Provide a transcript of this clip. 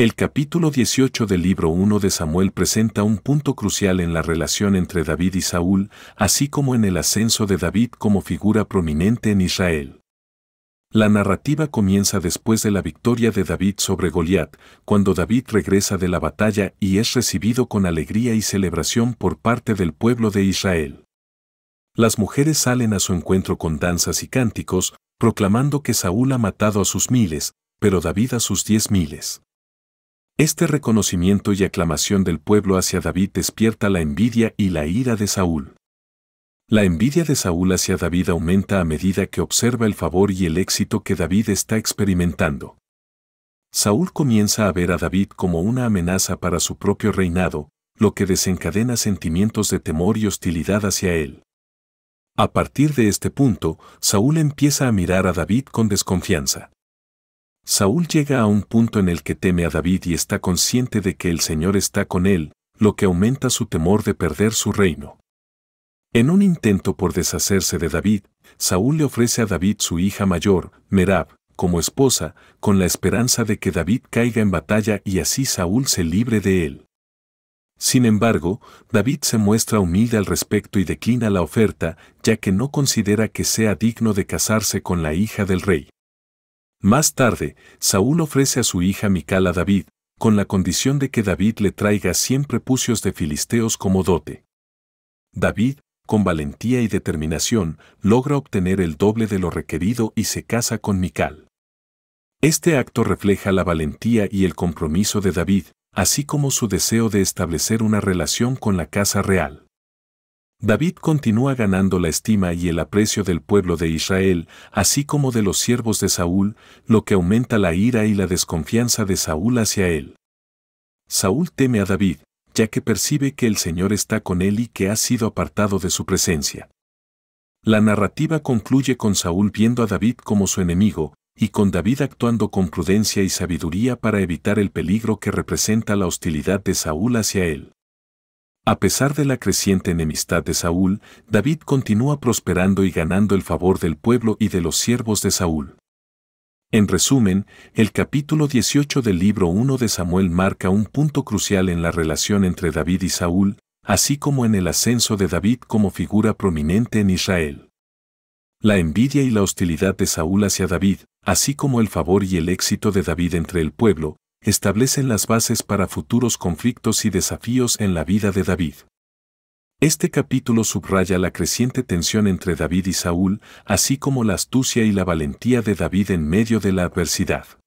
El capítulo 18 del libro 1 de Samuel presenta un punto crucial en la relación entre David y Saúl, así como en el ascenso de David como figura prominente en Israel. La narrativa comienza después de la victoria de David sobre Goliat, cuando David regresa de la batalla y es recibido con alegría y celebración por parte del pueblo de Israel. Las mujeres salen a su encuentro con danzas y cánticos, proclamando que Saúl ha matado a sus miles, pero David a sus diez miles. Este reconocimiento y aclamación del pueblo hacia David despierta la envidia y la ira de Saúl. La envidia de Saúl hacia David aumenta a medida que observa el favor y el éxito que David está experimentando. Saúl comienza a ver a David como una amenaza para su propio reinado, lo que desencadena sentimientos de temor y hostilidad hacia él. A partir de este punto, Saúl empieza a mirar a David con desconfianza. Saúl llega a un punto en el que teme a David y está consciente de que el Señor está con él, lo que aumenta su temor de perder su reino. En un intento por deshacerse de David, Saúl le ofrece a David su hija mayor, Merab, como esposa, con la esperanza de que David caiga en batalla y así Saúl se libre de él. Sin embargo, David se muestra humilde al respecto y declina la oferta, ya que no considera que sea digno de casarse con la hija del rey. Más tarde, Saúl ofrece a su hija Mical a David, con la condición de que David le traiga siempre pucios de filisteos como dote. David, con valentía y determinación, logra obtener el doble de lo requerido y se casa con Mical. Este acto refleja la valentía y el compromiso de David, así como su deseo de establecer una relación con la casa real. David continúa ganando la estima y el aprecio del pueblo de Israel, así como de los siervos de Saúl, lo que aumenta la ira y la desconfianza de Saúl hacia él. Saúl teme a David, ya que percibe que el Señor está con él y que ha sido apartado de su presencia. La narrativa concluye con Saúl viendo a David como su enemigo, y con David actuando con prudencia y sabiduría para evitar el peligro que representa la hostilidad de Saúl hacia él. A pesar de la creciente enemistad de Saúl, David continúa prosperando y ganando el favor del pueblo y de los siervos de Saúl. En resumen, el capítulo 18 del libro 1 de Samuel marca un punto crucial en la relación entre David y Saúl, así como en el ascenso de David como figura prominente en Israel. La envidia y la hostilidad de Saúl hacia David, así como el favor y el éxito de David entre el pueblo, establecen las bases para futuros conflictos y desafíos en la vida de David. Este capítulo subraya la creciente tensión entre David y Saúl, así como la astucia y la valentía de David en medio de la adversidad.